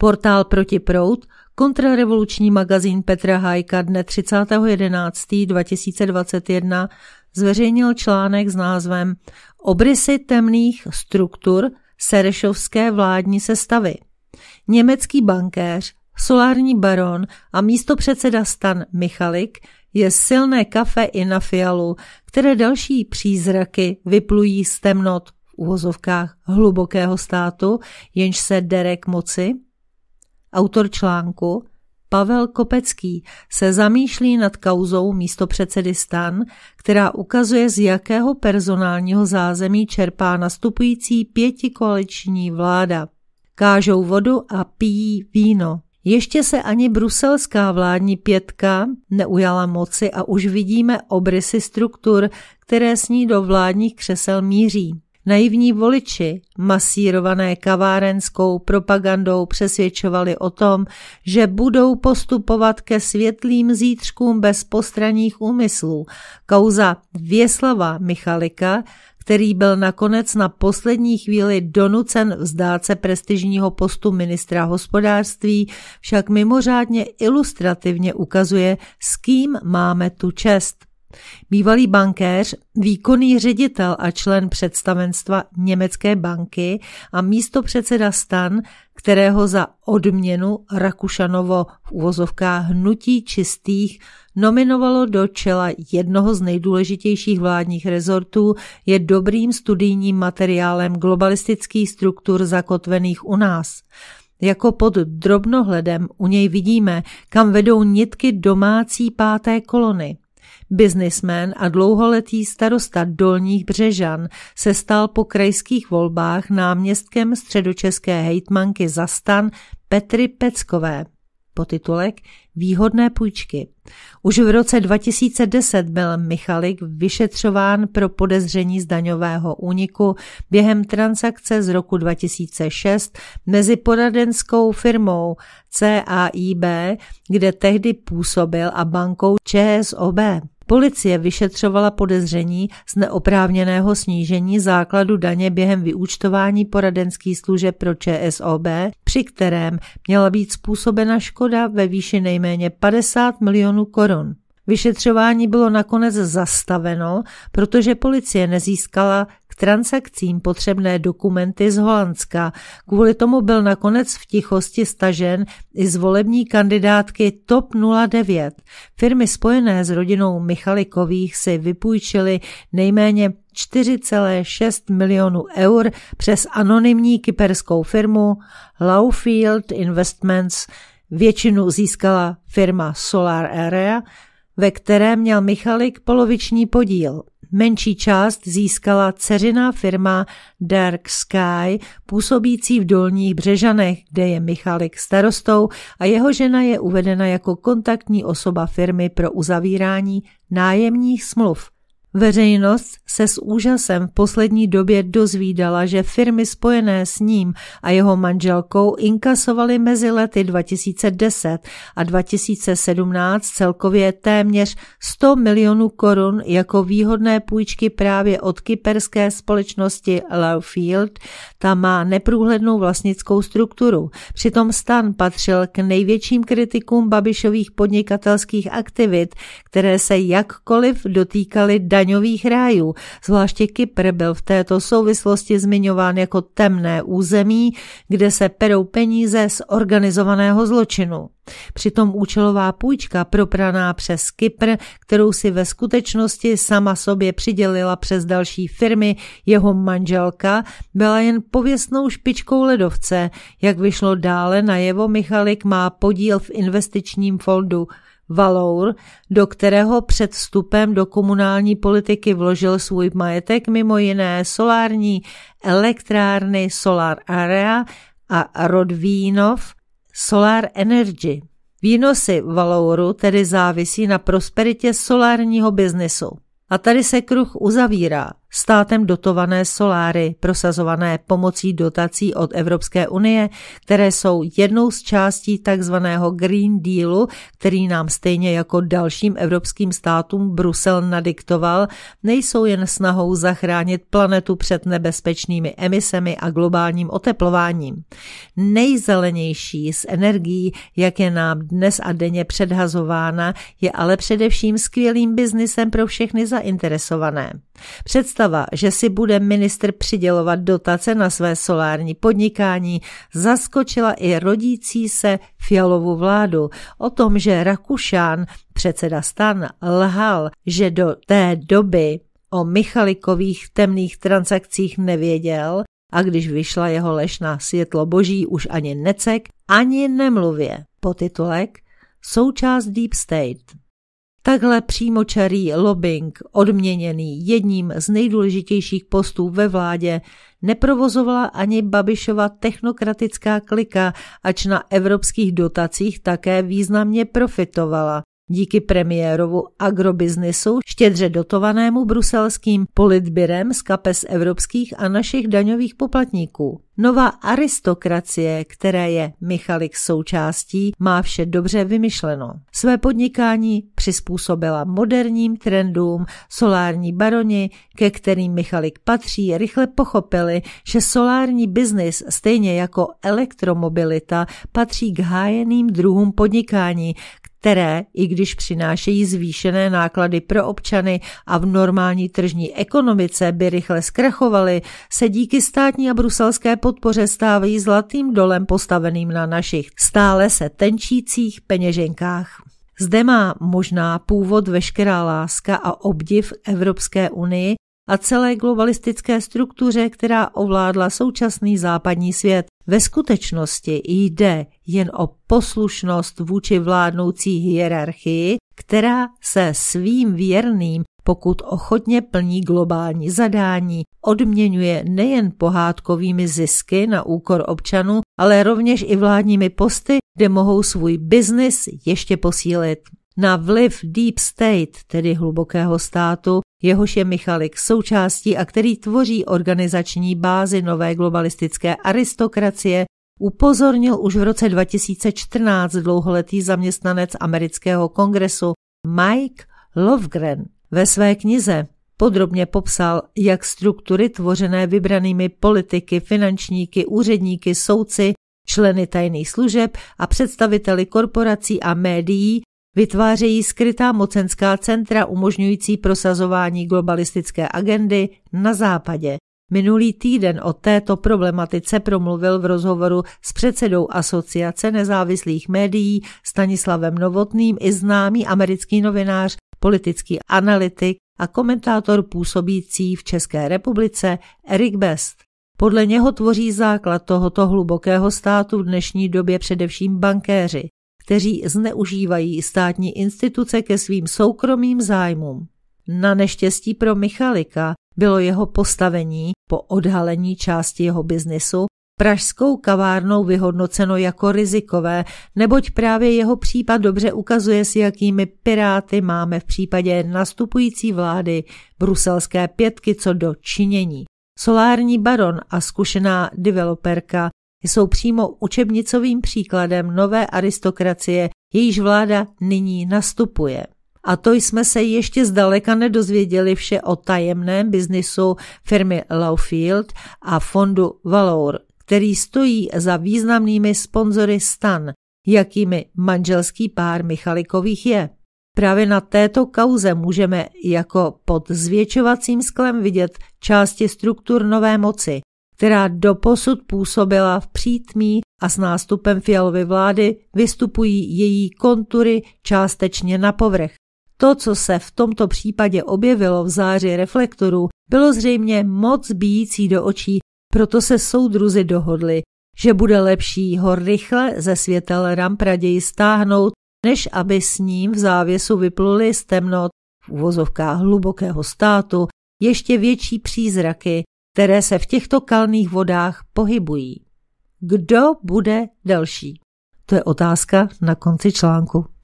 Portál Proti prout, kontrarevoluční magazín Petra Hajka dne 30.11.2021 zveřejnil článek s názvem Obrysy temných struktur Serešovské vládní sestavy. Německý bankéř, solární baron a místopředseda stan Michalik je silné kafe i na fialu, které další přízraky vyplují z temnot v uvozovkách hlubokého státu, jenž se derek moci – Autor článku Pavel Kopecký se zamýšlí nad kauzou místo předsedy stan, která ukazuje, z jakého personálního zázemí čerpá nastupující pětikoaliční vláda. Kážou vodu a pijí víno. Ještě se ani bruselská vládní pětka neujala moci a už vidíme obrysy struktur, které s ní do vládních křesel míří. Naivní voliči, masírované kavárenskou propagandou, přesvědčovali o tom, že budou postupovat ke světlým zítřkům bez postraních úmyslů. Kauza Věslava Michalika, který byl nakonec na poslední chvíli donucen vzdát se prestižního postu ministra hospodářství, však mimořádně ilustrativně ukazuje, s kým máme tu čest. Bývalý bankéř, výkonný ředitel a člen představenstva Německé banky a místo předseda stan, kterého za odměnu Rakušanovo v uvozovkách hnutí čistých nominovalo do čela jednoho z nejdůležitějších vládních rezortů, je dobrým studijním materiálem globalistických struktur zakotvených u nás. Jako pod drobnohledem u něj vidíme, kam vedou nitky domácí páté kolony – Biznismen a dlouholetý starosta Dolních Břežan se stal po krajských volbách náměstkem středočeské hejtmanky za stan Petry Peckové. Potitulek Výhodné půjčky. Už v roce 2010 byl Michalik vyšetřován pro podezření z daňového úniku během transakce z roku 2006 mezi poradenskou firmou CAIB, kde tehdy působil, a bankou ČSOB. Policie vyšetřovala podezření z neoprávněného snížení základu daně během vyúčtování poradenských služeb pro ČSOB, při kterém měla být způsobena škoda ve výši nejméně 50 milionů korun. Vyšetřování bylo nakonec zastaveno, protože policie nezískala k transakcím potřebné dokumenty z Holandska. Kvůli tomu byl nakonec v tichosti stažen i z volební kandidátky TOP 09. Firmy spojené s rodinou Michalikových si vypůjčily nejméně 4,6 milionů eur přes anonymní kyperskou firmu Lowfield Investments, Většinu získala firma Solar Area, ve které měl Michalik poloviční podíl. Menší část získala ceřiná firma Dark Sky, působící v Dolních Břežanech, kde je Michalik starostou a jeho žena je uvedena jako kontaktní osoba firmy pro uzavírání nájemních smluv. Veřejnost se s úžasem v poslední době dozvídala, že firmy spojené s ním a jeho manželkou inkasovaly mezi lety 2010 a 2017 celkově téměř 100 milionů korun jako výhodné půjčky právě od kyperské společnosti Lowfield. Ta má neprůhlednou vlastnickou strukturu. Přitom stan patřil k největším kritikům Babišových podnikatelských aktivit, které se jakkoliv dotýkaly daňových rájů, Zvláště Kypr byl v této souvislosti zmiňován jako temné území, kde se perou peníze z organizovaného zločinu. Přitom účelová půjčka propraná přes Kypr, kterou si ve skutečnosti sama sobě přidělila přes další firmy jeho manželka, byla jen pověstnou špičkou ledovce. Jak vyšlo dále najevo, Michalik má podíl v investičním fondu – Valour, do kterého před vstupem do komunální politiky vložil svůj majetek mimo jiné solární elektrárny Solar Area a Rodvínov Solar Energy. Výnosy Valouru tedy závisí na prosperitě solárního biznesu. A tady se kruh uzavírá státem dotované soláry, prosazované pomocí dotací od Evropské unie, které jsou jednou z částí tzv. Green Dealu, který nám stejně jako dalším evropským státům Brusel nadiktoval, nejsou jen snahou zachránit planetu před nebezpečnými emisemi a globálním oteplováním. Nejzelenější z energií, jak je nám dnes a denně předhazována, je ale především skvělým biznisem pro všechny zainteresované. Představa, že si bude ministr přidělovat dotace na své solární podnikání, zaskočila i rodící se fialovou vládu o tom, že Rakušán, předseda stan, lhal, že do té doby o Michalikových temných transakcích nevěděl a když vyšla jeho lež na světlo boží, už ani necek, ani nemluvě. Potitulek Součást Deep State Takhle přímočarý lobbying, odměněný jedním z nejdůležitějších postů ve vládě, neprovozovala ani Babišova technokratická klika, ač na evropských dotacích také významně profitovala. Díky premiérovu agrobiznisu, štědře dotovanému bruselským politbirem z kapes evropských a našich daňových poplatníků. Nová aristokracie, které je Michalik součástí, má vše dobře vymyšleno. Své podnikání přizpůsobila moderním trendům, solární baroni, ke kterým Michalik patří, rychle pochopili, že solární biznis, stejně jako elektromobilita, patří k hájeným druhům podnikání, které, i když přinášejí zvýšené náklady pro občany a v normální tržní ekonomice by rychle zkrachovaly, se díky státní a bruselské podpoře stávají zlatým dolem postaveným na našich stále se tenčících peněženkách. Zde má možná původ veškerá láska a obdiv Evropské unii a celé globalistické struktuře, která ovládla současný západní svět, ve skutečnosti jde jen o poslušnost vůči vládnoucí hierarchii, která se svým věrným, pokud ochotně plní globální zadání, odměňuje nejen pohádkovými zisky na úkor občanů, ale rovněž i vládními posty, kde mohou svůj biznis ještě posílit. Na vliv Deep State, tedy hlubokého státu, jehož je Michalik součástí a který tvoří organizační bázi nové globalistické aristokracie, upozornil už v roce 2014 dlouholetý zaměstnanec amerického kongresu Mike Lovgren ve své knize podrobně popsal, jak struktury tvořené vybranými politiky, finančníky, úředníky, souci, členy tajných služeb a představiteli korporací a médií vytvářejí skrytá mocenská centra umožňující prosazování globalistické agendy na západě. Minulý týden o této problematice promluvil v rozhovoru s předsedou Asociace nezávislých médií Stanislavem Novotným i známý americký novinář, politický analytik a komentátor působící v České republice Erik Best. Podle něho tvoří základ tohoto hlubokého státu v dnešní době především bankéři kteří zneužívají státní instituce ke svým soukromým zájmům. Na neštěstí pro Michalika bylo jeho postavení po odhalení části jeho biznesu pražskou kavárnou vyhodnoceno jako rizikové, neboť právě jeho případ dobře ukazuje, s jakými piráty máme v případě nastupující vlády bruselské pětky co do činění. Solární baron a zkušená developerka jsou přímo učebnicovým příkladem nové aristokracie, jejíž vláda nyní nastupuje. A to jsme se ještě zdaleka nedozvěděli vše o tajemném biznisu firmy Lowfield a fondu Valour, který stojí za významnými sponzory stan, jakými manželský pár Michalikových je. Právě na této kauze můžeme jako pod zvětšovacím sklem vidět části struktur nové moci, která doposud působila v přítmí a s nástupem fialové vlády vystupují její kontury částečně na povrch. To, co se v tomto případě objevilo v záři reflektorů, bylo zřejmě moc bíjící do očí, proto se soudruzi dohodli, že bude lepší ho rychle ze světel ramp raději stáhnout, než aby s ním v závěsu vypluli z temnot v uvozovkách hlubokého státu ještě větší přízraky, které se v těchto kalných vodách pohybují. Kdo bude další? To je otázka na konci článku.